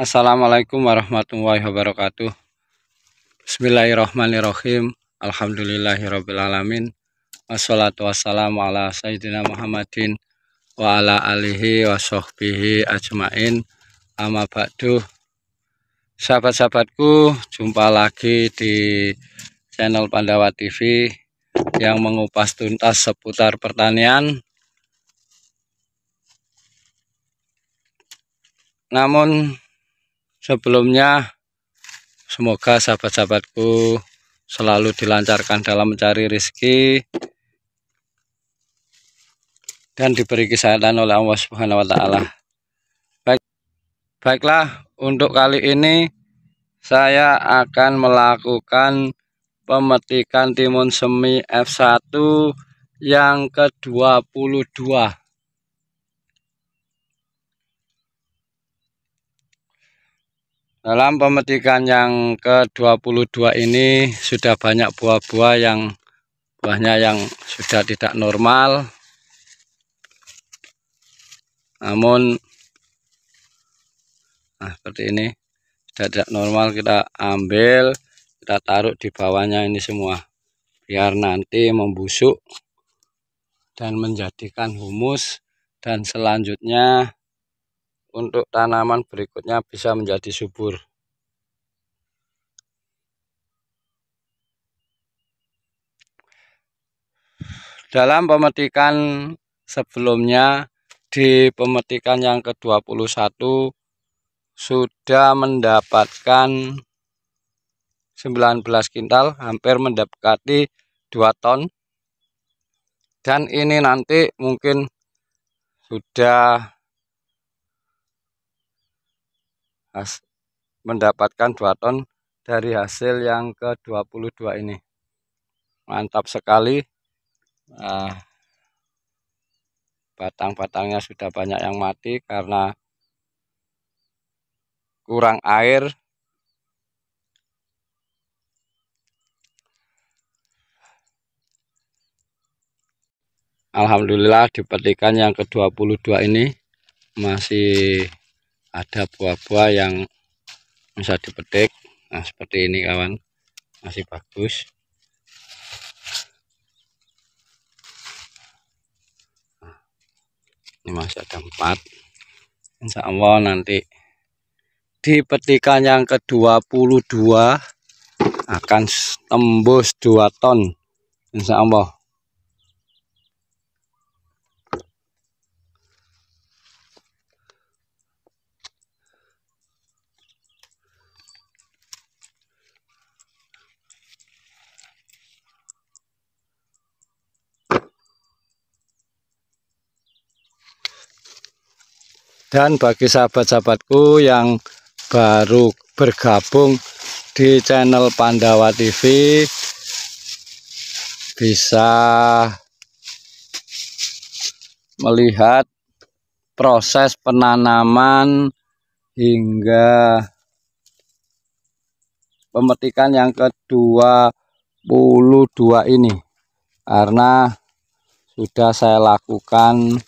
Assalamualaikum warahmatullahi wabarakatuh Bismillahirrahmanirrahim Alhamdulillahirrahmanirrahim Wassalatu wassalamu ala Sayyidina Muhammadin Wa ala alihi wa sohbihi ajmain Amma ba'du Sahabat-sahabatku Jumpa lagi di channel Pandawa TV Yang mengupas tuntas seputar pertanian Namun sebelumnya semoga sahabat-sahabatku selalu dilancarkan dalam mencari rezeki dan diberi kesehatan oleh Allah Subhanahu wa taala. Baik. Baiklah, untuk kali ini saya akan melakukan pemetikan timun semi F1 yang ke-22. Dalam pemetikan yang ke-22 ini sudah banyak buah-buah yang buahnya yang sudah tidak normal. Namun nah seperti ini sudah tidak normal kita ambil, kita taruh di bawahnya ini semua biar nanti membusuk dan menjadikan humus dan selanjutnya untuk tanaman berikutnya bisa menjadi subur. Dalam pemetikan sebelumnya di pemetikan yang ke-21 sudah mendapatkan 19 kintal hampir mendekati 2 ton dan ini nanti mungkin sudah has, mendapatkan 2 ton dari hasil yang ke-22 ini. Mantap sekali. Nah, batang-batangnya sudah banyak yang mati karena kurang air. Alhamdulillah di petikan yang ke-22 ini masih ada buah-buah yang bisa dipetik nah seperti ini kawan masih bagus nah, ini masih ada empat Insya Allah nanti di petikan yang ke-22 akan tembus 2 ton Insya Allah dan bagi sahabat-sahabatku yang baru bergabung di channel Pandawa TV bisa melihat proses penanaman hingga pemetikan yang ke-22 ini karena sudah saya lakukan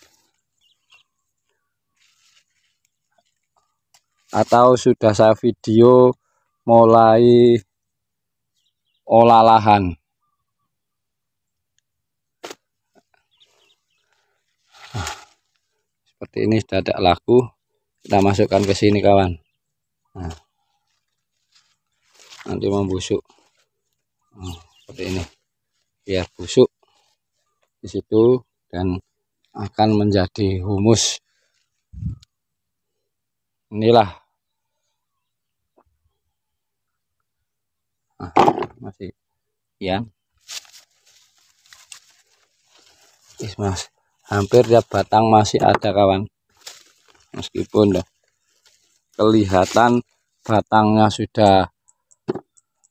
atau sudah saya video mulai olah lahan seperti ini sudah tidak laku kita masukkan ke sini kawan nah, nanti membusuk nah, seperti ini biar busuk di situ dan akan menjadi humus inilah ah, masih ya. is mas hampir tiap batang masih ada kawan meskipun loh, kelihatan batangnya sudah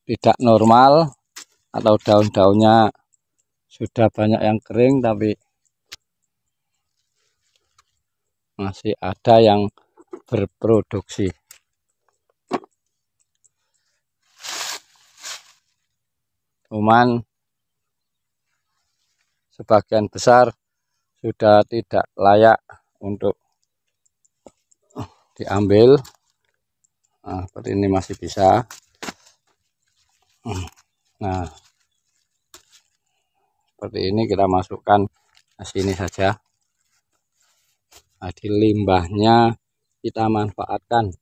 tidak normal atau daun-daunnya sudah banyak yang kering tapi masih ada yang berproduksi cuman sebagian besar sudah tidak layak untuk diambil nah, seperti ini masih bisa nah seperti ini kita masukkan ke sini saja jadi limbahnya kita manfaatkan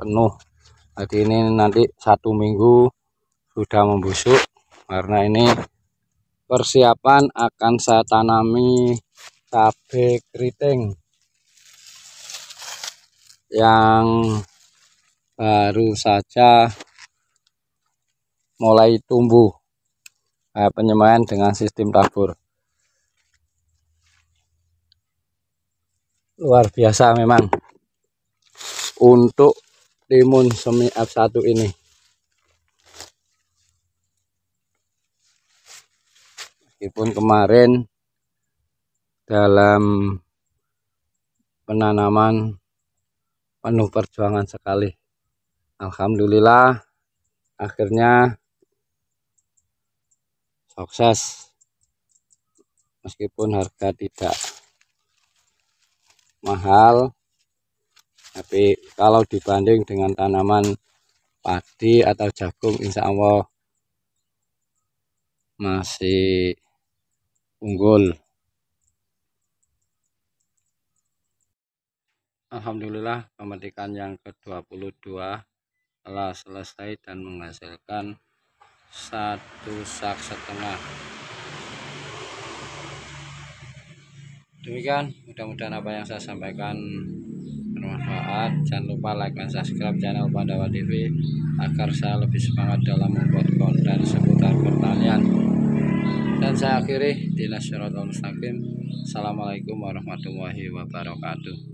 penuh jadi ini nanti satu minggu sudah membusuk karena ini persiapan akan saya tanami cabe keriting yang baru saja mulai tumbuh eh, penyemaian dengan sistem tabur luar biasa memang untuk lemon semi F 1 ini. Meskipun kemarin dalam penanaman penuh perjuangan sekali. Alhamdulillah akhirnya sukses meskipun harga tidak mahal tapi kalau dibanding dengan tanaman padi atau jagung insya Allah masih unggul Alhamdulillah pemetikan yang ke-22 telah selesai dan menghasilkan satu sak setengah demikian mudah-mudahan apa yang saya sampaikan bermanfaat jangan lupa like dan subscribe channel Pandawa TV agar saya lebih semangat dalam membuat konten seputar pertanian dan saya akhiri dinas syaratul mustaqim assalamualaikum warahmatullahi wabarakatuh